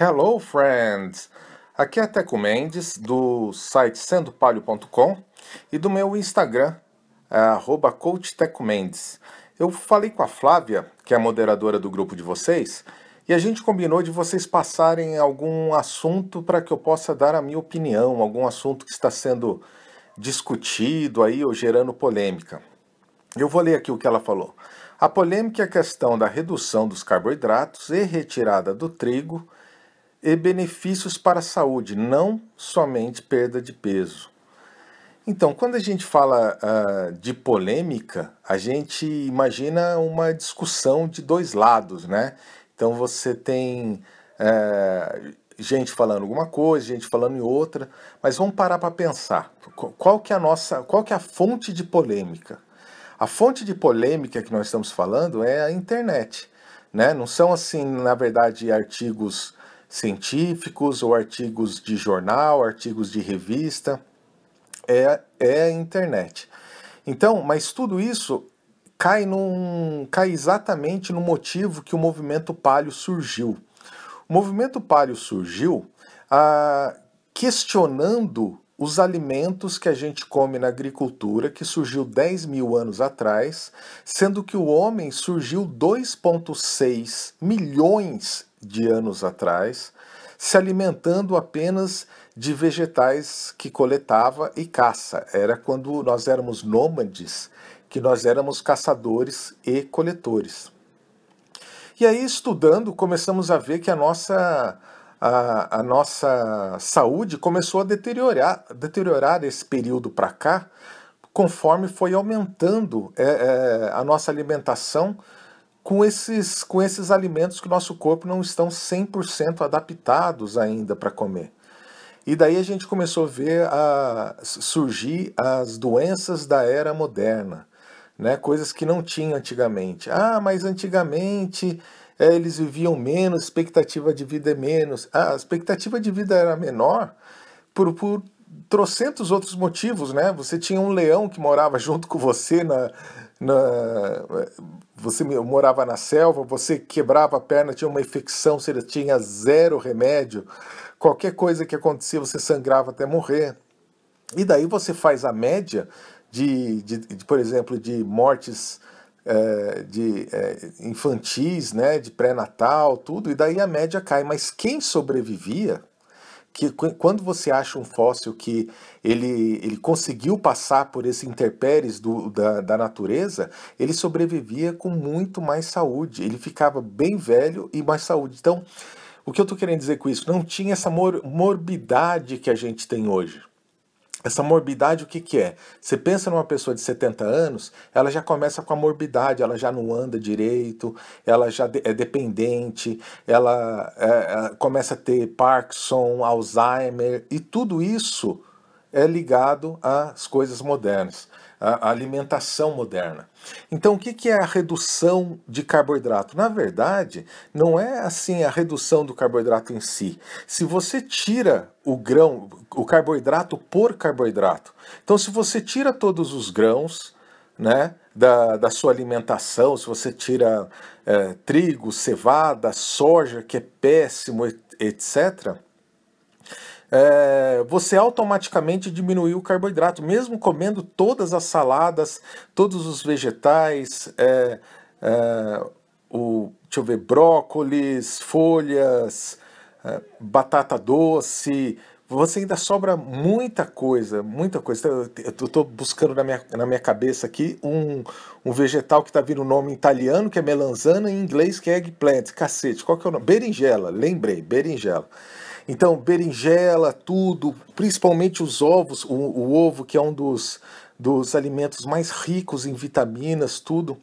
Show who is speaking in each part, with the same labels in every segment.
Speaker 1: Hello, friends! Aqui é Teco Mendes, do site sendopalho.com e do meu Instagram, é arroba coachtecomendes. Eu falei com a Flávia, que é a moderadora do grupo de vocês, e a gente combinou de vocês passarem algum assunto para que eu possa dar a minha opinião, algum assunto que está sendo discutido aí ou gerando polêmica. Eu vou ler aqui o que ela falou. A polêmica é a questão da redução dos carboidratos e retirada do trigo e benefícios para a saúde, não somente perda de peso. Então, quando a gente fala uh, de polêmica, a gente imagina uma discussão de dois lados, né? Então você tem uh, gente falando alguma coisa, gente falando em outra, mas vamos parar para pensar. Qual que é a nossa, qual que é a fonte de polêmica? A fonte de polêmica que nós estamos falando é a internet, né? Não são assim, na verdade, artigos científicos ou artigos de jornal, artigos de revista, é, é a internet. Então, mas tudo isso cai, num, cai exatamente no motivo que o movimento palio surgiu. O movimento palio surgiu ah, questionando os alimentos que a gente come na agricultura, que surgiu 10 mil anos atrás, sendo que o homem surgiu 2,6 milhões de anos atrás, se alimentando apenas de vegetais que coletava e caça. Era quando nós éramos nômades que nós éramos caçadores e coletores. E aí, estudando, começamos a ver que a nossa, a, a nossa saúde começou a deteriorar, deteriorar esse período para cá, conforme foi aumentando é, é, a nossa alimentação com esses, com esses alimentos que o nosso corpo não estão 100% adaptados ainda para comer. E daí a gente começou a ver a, surgir as doenças da era moderna, né? coisas que não tinha antigamente. Ah, mas antigamente é, eles viviam menos, expectativa de vida é menos. Ah, a expectativa de vida era menor por, por trocentos outros motivos, né? Você tinha um leão que morava junto com você na, na, você morava na selva, você quebrava a perna, tinha uma infecção, você tinha zero remédio, qualquer coisa que acontecia você sangrava até morrer. E daí você faz a média de, de, de por exemplo, de mortes é, de é, infantis, né, de pré-natal, tudo, e daí a média cai. Mas quem sobrevivia que quando você acha um fóssil que ele, ele conseguiu passar por esse intempéries do, da, da natureza, ele sobrevivia com muito mais saúde. Ele ficava bem velho e mais saúde. Então, o que eu estou querendo dizer com isso? Não tinha essa mor morbidade que a gente tem hoje. Essa morbidade, o que, que é? Você pensa numa pessoa de 70 anos, ela já começa com a morbidade, ela já não anda direito, ela já é dependente, ela é, começa a ter Parkinson, Alzheimer, e tudo isso é ligado às coisas modernas a alimentação moderna. Então, o que é a redução de carboidrato? Na verdade, não é assim a redução do carboidrato em si. Se você tira o grão, o carboidrato por carboidrato, então se você tira todos os grãos, né, da, da sua alimentação, se você tira é, trigo, cevada, soja, que é péssimo, etc., é, você automaticamente diminuiu o carboidrato, mesmo comendo todas as saladas, todos os vegetais, é, é, o, deixa eu ver, brócolis, folhas, é, batata doce, você ainda sobra muita coisa, muita coisa. Então, eu estou buscando na minha, na minha cabeça aqui um, um vegetal que está vindo o nome italiano, que é melanzana, e em inglês que é eggplant. Cacete, qual que é o nome? Berinjela, lembrei, berinjela. Então, berinjela, tudo, principalmente os ovos, o, o ovo que é um dos, dos alimentos mais ricos em vitaminas, tudo,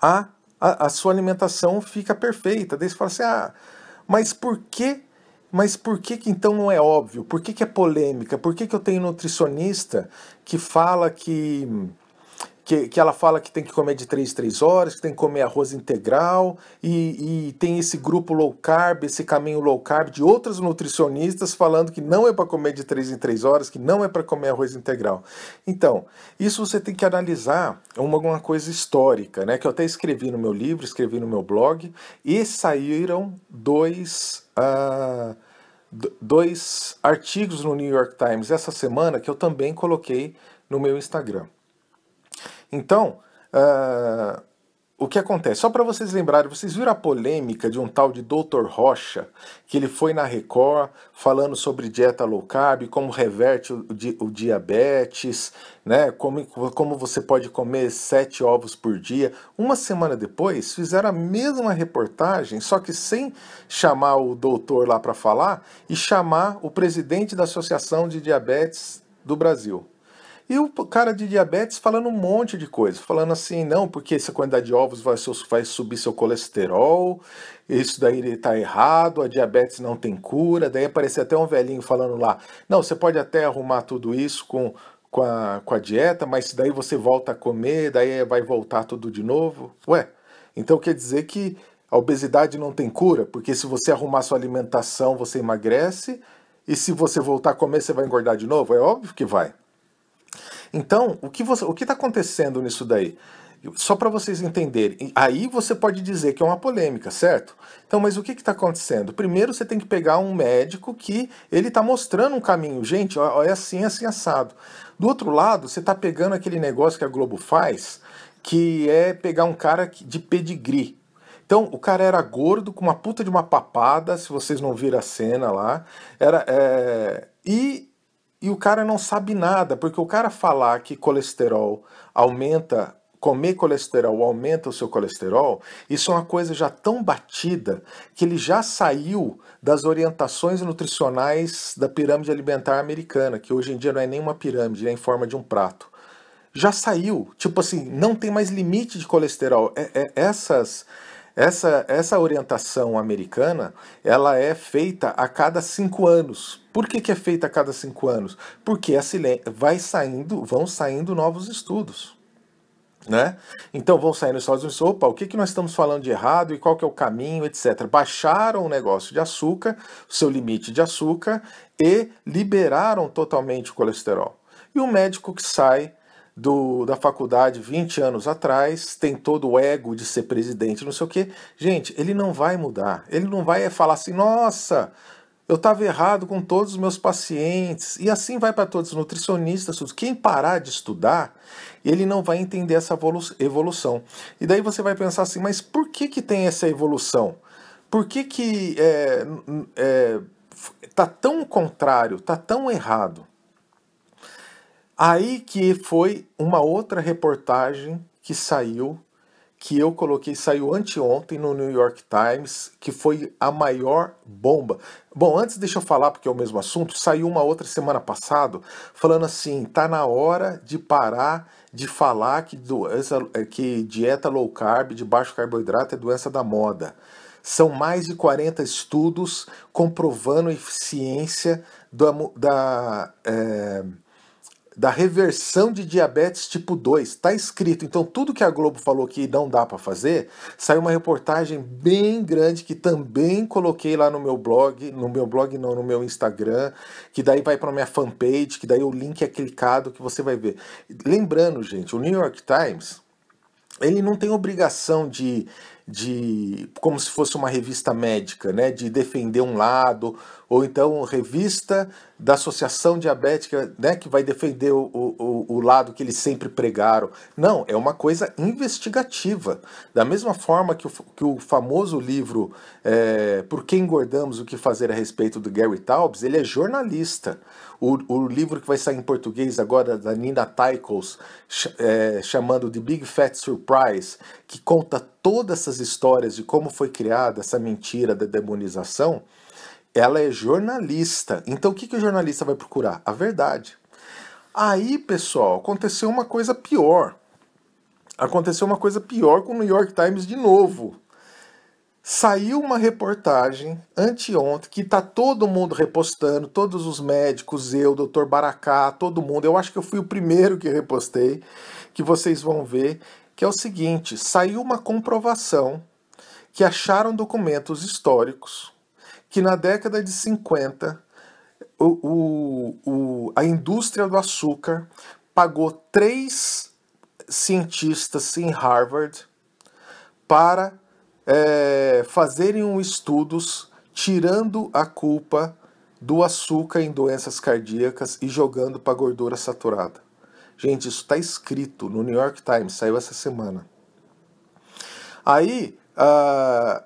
Speaker 1: a, a, a sua alimentação fica perfeita. Daí você fala assim, ah, mas por que mas por que, que então não é óbvio? Por que, que é polêmica? Por que, que eu tenho nutricionista que fala que que, que ela fala que tem que comer de 3 3 horas, que tem que comer arroz integral, e, e tem esse grupo low carb, esse caminho low carb de outras nutricionistas falando que não é para comer de 3 em 3 horas, que não é para comer arroz integral. Então, isso você tem que analisar uma, uma coisa histórica, né? Que eu até escrevi no meu livro, escrevi no meu blog, e saíram dois. Uh, dois artigos no New York Times essa semana que eu também coloquei no meu Instagram. Então, uh, o que acontece? Só para vocês lembrarem, vocês viram a polêmica de um tal de Dr. Rocha, que ele foi na Record falando sobre dieta low carb, como reverte o, di o diabetes, né? Como, como você pode comer sete ovos por dia. Uma semana depois, fizeram a mesma reportagem, só que sem chamar o doutor lá para falar e chamar o presidente da Associação de Diabetes do Brasil. E o cara de diabetes falando um monte de coisa, falando assim, não, porque essa quantidade de ovos vai, vai subir seu colesterol, isso daí está errado, a diabetes não tem cura. Daí aparecia até um velhinho falando lá, não, você pode até arrumar tudo isso com, com, a, com a dieta, mas daí você volta a comer, daí é, vai voltar tudo de novo. Ué, então quer dizer que a obesidade não tem cura, porque se você arrumar sua alimentação, você emagrece, e se você voltar a comer, você vai engordar de novo? É óbvio que vai. Então, o que está acontecendo nisso daí? Só para vocês entenderem, aí você pode dizer que é uma polêmica, certo? Então, mas o que está acontecendo? Primeiro você tem que pegar um médico que ele está mostrando um caminho, gente, ó, é assim, é assim, assado. Do outro lado, você está pegando aquele negócio que a Globo faz, que é pegar um cara de pedigree. Então, o cara era gordo, com uma puta de uma papada, se vocês não viram a cena lá. Era. É... E e o cara não sabe nada, porque o cara falar que colesterol aumenta, comer colesterol aumenta o seu colesterol, isso é uma coisa já tão batida que ele já saiu das orientações nutricionais da pirâmide alimentar americana, que hoje em dia não é nem uma pirâmide, é em forma de um prato. Já saiu, tipo assim, não tem mais limite de colesterol. É, é, essas essa, essa orientação americana ela é feita a cada cinco anos. Por que, que é feita a cada cinco anos? Porque a vai saindo, vão saindo novos estudos. Né? Então vão sair nos Estados Unidos, opa, o que, que nós estamos falando de errado e qual que é o caminho, etc. Baixaram o negócio de açúcar, o seu limite de açúcar, e liberaram totalmente o colesterol. E o médico que sai do, da faculdade 20 anos atrás, tem todo o ego de ser presidente, não sei o quê. Gente, ele não vai mudar. Ele não vai falar assim, nossa, eu estava errado com todos os meus pacientes. E assim vai para todos os nutricionistas. Quem parar de estudar, ele não vai entender essa evolução. E daí você vai pensar assim, mas por que, que tem essa evolução? Por que que é, é tá tão contrário, tá tão errado? Aí que foi uma outra reportagem que saiu, que eu coloquei, saiu anteontem no New York Times, que foi a maior bomba. Bom, antes deixa eu falar, porque é o mesmo assunto, saiu uma outra semana passada, falando assim, tá na hora de parar de falar que, doença, eh, que dieta low carb, de baixo carboidrato, é doença da moda. São mais de 40 estudos comprovando a eficiência da... da eh, é, da reversão de diabetes tipo 2. Está escrito. Então, tudo que a Globo falou que não dá para fazer, saiu uma reportagem bem grande que também coloquei lá no meu blog, no meu blog não, no meu Instagram, que daí vai para minha fanpage, que daí o link é clicado que você vai ver. Lembrando, gente, o New York Times, ele não tem obrigação de de como se fosse uma revista médica, né, de defender um lado, ou então revista da Associação Diabética, né, que vai defender o, o, o lado que eles sempre pregaram. Não, é uma coisa investigativa. Da mesma forma que o, que o famoso livro é, Por que Engordamos, o que fazer a respeito do Gary Taubes, ele é jornalista o, o livro que vai sair em português agora da Nina Tychels, ch é, chamando de Big Fat Surprise, que conta todas essas histórias de como foi criada essa mentira da demonização, ela é jornalista. Então o que, que o jornalista vai procurar? A verdade. Aí, pessoal, aconteceu uma coisa pior. Aconteceu uma coisa pior com o New York Times de novo. Saiu uma reportagem anteontem que tá todo mundo repostando, todos os médicos, eu, doutor Baracá, todo mundo. Eu acho que eu fui o primeiro que repostei, que vocês vão ver, que é o seguinte: saiu uma comprovação que acharam documentos históricos que na década de 50 o, o, o a indústria do açúcar pagou três cientistas em Harvard para é, fazerem um estudos tirando a culpa do açúcar em doenças cardíacas e jogando para gordura saturada. Gente, isso está escrito no New York Times, saiu essa semana. Aí, ah,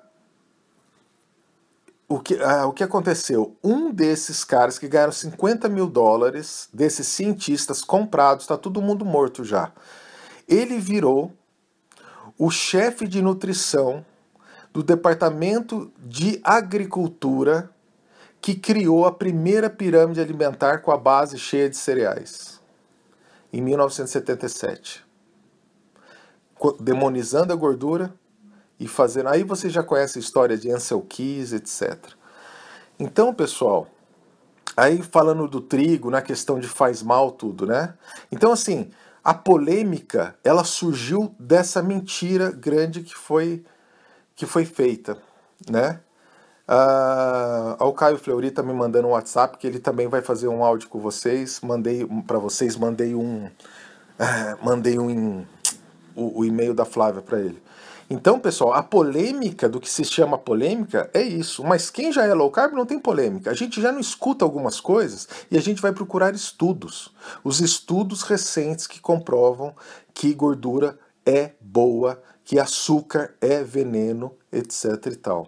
Speaker 1: o, que, ah, o que aconteceu? Um desses caras que ganharam 50 mil dólares, desses cientistas comprados, está todo mundo morto já. Ele virou o chefe de nutrição do Departamento de Agricultura que criou a primeira pirâmide alimentar com a base cheia de cereais, em 1977. Demonizando a gordura e fazendo. Aí você já conhece a história de Ansel Keys, etc. Então, pessoal, aí falando do trigo, na questão de faz mal tudo, né? Então, assim, a polêmica ela surgiu dessa mentira grande que foi que foi feita, né? Uh, ah, ao Caio Fleury tá me mandando um WhatsApp que ele também vai fazer um áudio com vocês. Mandei para vocês, mandei um, uh, mandei um o, o e-mail da Flávia para ele. Então, pessoal, a polêmica do que se chama polêmica é isso. Mas quem já é low carb não tem polêmica. A gente já não escuta algumas coisas e a gente vai procurar estudos. Os estudos recentes que comprovam que gordura é boa que açúcar é veneno, etc e tal.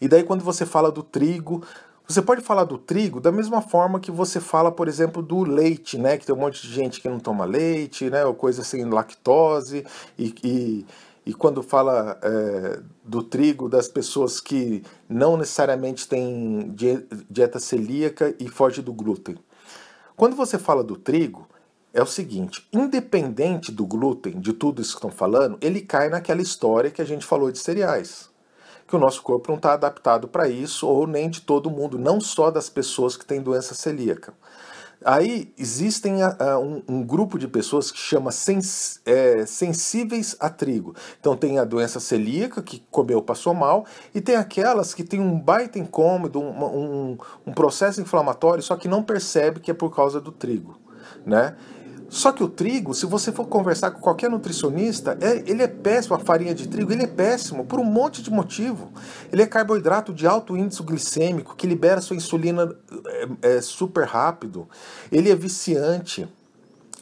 Speaker 1: E daí quando você fala do trigo, você pode falar do trigo da mesma forma que você fala, por exemplo, do leite, né? Que tem um monte de gente que não toma leite, né? Ou coisa sem assim, lactose. E, e, e, quando fala é, do trigo das pessoas que não necessariamente têm dieta celíaca e foge do glúten. Quando você fala do trigo, é o seguinte: independente do glúten, de tudo isso que estão falando, ele cai naquela história que a gente falou de cereais. Que o nosso corpo não está adaptado para isso, ou nem de todo mundo, não só das pessoas que têm doença celíaca. Aí existem uh, um, um, grupo de pessoas que chama sens, é, sensíveis a trigo. Então tem a doença celíaca, que comeu passou mal, e tem aquelas que tem um baita incômodo, um, um, um processo inflamatório, só que não percebe que é por causa do trigo. Né? Só que o trigo, se você for conversar com qualquer nutricionista, é, ele é péssimo, a farinha de trigo, ele é péssimo por um monte de motivo. Ele é carboidrato de alto índice glicêmico, que libera sua insulina é, é, super rápido. Ele é viciante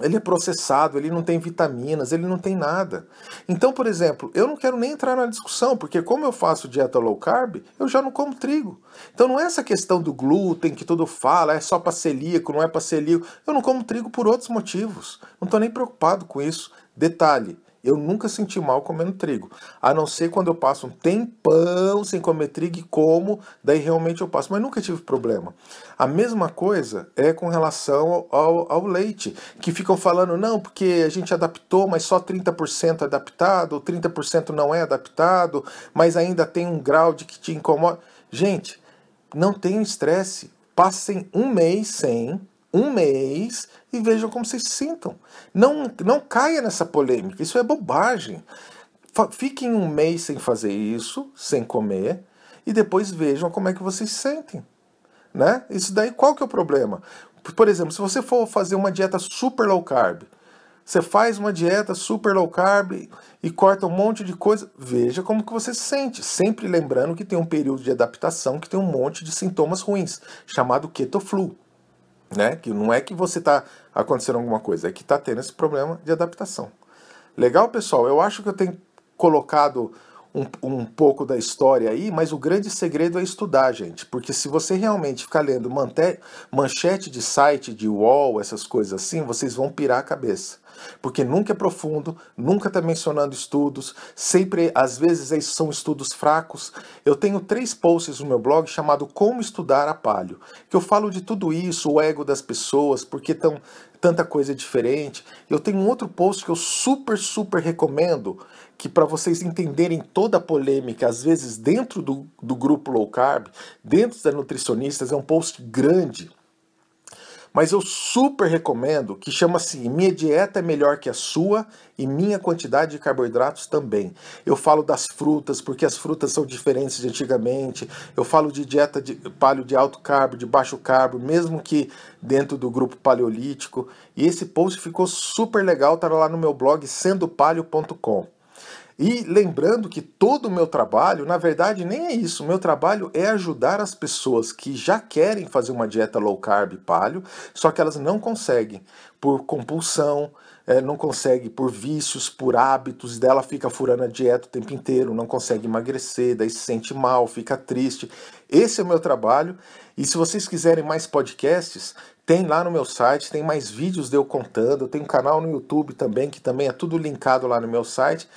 Speaker 1: ele é processado, ele não tem vitaminas, ele não tem nada. Então, por exemplo, eu não quero nem entrar na discussão, porque como eu faço dieta low carb, eu já não como trigo. Então não é essa questão do glúten que todo fala, é só para celíaco, não é para celíaco. Eu não como trigo por outros motivos. Não estou nem preocupado com isso. Detalhe, eu nunca senti mal comendo trigo. A não ser quando eu passo um tempão sem comer trigo e como, daí realmente eu passo. Mas nunca tive problema. A mesma coisa é com relação ao, ao, ao leite, que ficam falando, não, porque a gente adaptou, mas só 30% é adaptado, 30% não é adaptado, mas ainda tem um grau de que te incomoda. Gente, não tenham estresse. Passem um mês sem um mês e vejam como vocês se sintam. Não, não caia nessa polêmica, isso é bobagem. Fiquem um mês sem fazer isso, sem comer, e depois vejam como é que vocês se sentem. Né? Isso daí, qual que é o problema? Por exemplo, se você for fazer uma dieta super low carb, você faz uma dieta super low carb e corta um monte de coisa, veja como que você se sente. Sempre lembrando que tem um período de adaptação que tem um monte de sintomas ruins, chamado keto flu. Né? Que não é que você está acontecendo alguma coisa, é que está tendo esse problema de adaptação. Legal, pessoal? Eu acho que eu tenho colocado um, um pouco da história aí, mas o grande segredo é estudar, gente. Porque se você realmente ficar lendo manchete de site, de wall, essas coisas assim, vocês vão pirar a cabeça porque nunca é profundo, nunca está mencionando estudos, sempre, às vezes, são estudos fracos. Eu tenho três posts no meu blog chamado Como Estudar a Palio, que eu falo de tudo isso, o ego das pessoas, porque estão tanta coisa é diferente. Eu tenho um outro post que eu super, super recomendo, que para vocês entenderem toda a polêmica, às vezes dentro do, do grupo low carb, dentro das nutricionistas, é um post grande mas eu super recomendo que chama assim: Minha dieta é melhor que a sua e minha quantidade de carboidratos também. Eu falo das frutas, porque as frutas são diferentes de antigamente. Eu falo de dieta de paleo de alto carbo, de baixo carbo, mesmo que dentro do grupo paleolítico. E esse post ficou super legal, tá lá no meu blog sendopalho.com. E lembrando que todo o meu trabalho, na verdade, nem é isso. O meu trabalho é ajudar as pessoas que já querem fazer uma dieta low carb palho, só que elas não conseguem por compulsão, é, não consegue por vícios, por hábitos, dela fica furando a dieta o tempo inteiro, não consegue emagrecer, daí se sente mal, fica triste. Esse é o meu trabalho. E se vocês quiserem mais podcasts, tem lá no meu site, tem mais vídeos de eu contando, eu tenho um canal no YouTube também, que também é tudo linkado lá no meu site.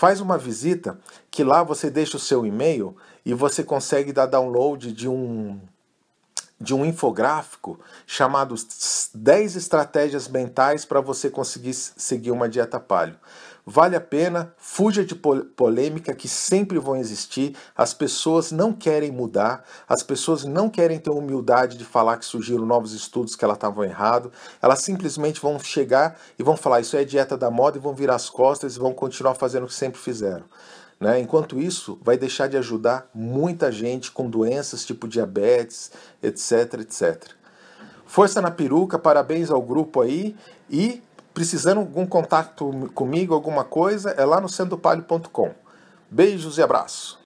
Speaker 1: Faz uma visita que lá você deixa o seu e-mail e você consegue dar download de um de um infográfico chamado 10 estratégias mentais para você conseguir seguir uma dieta palho. Vale a pena, fuja de polêmica que sempre vão existir. As pessoas não querem mudar, as pessoas não querem ter humildade de falar que surgiram novos estudos que elas estavam errado. Elas simplesmente vão chegar e vão falar isso é dieta da moda e vão virar as costas e vão continuar fazendo o que sempre fizeram. Né? Enquanto isso, vai deixar de ajudar muita gente com doenças tipo diabetes, etc, etc. Força na peruca, parabéns ao grupo aí e Precisando de algum contato comigo, alguma coisa, é lá no sendopalho.com. Beijos e abraço.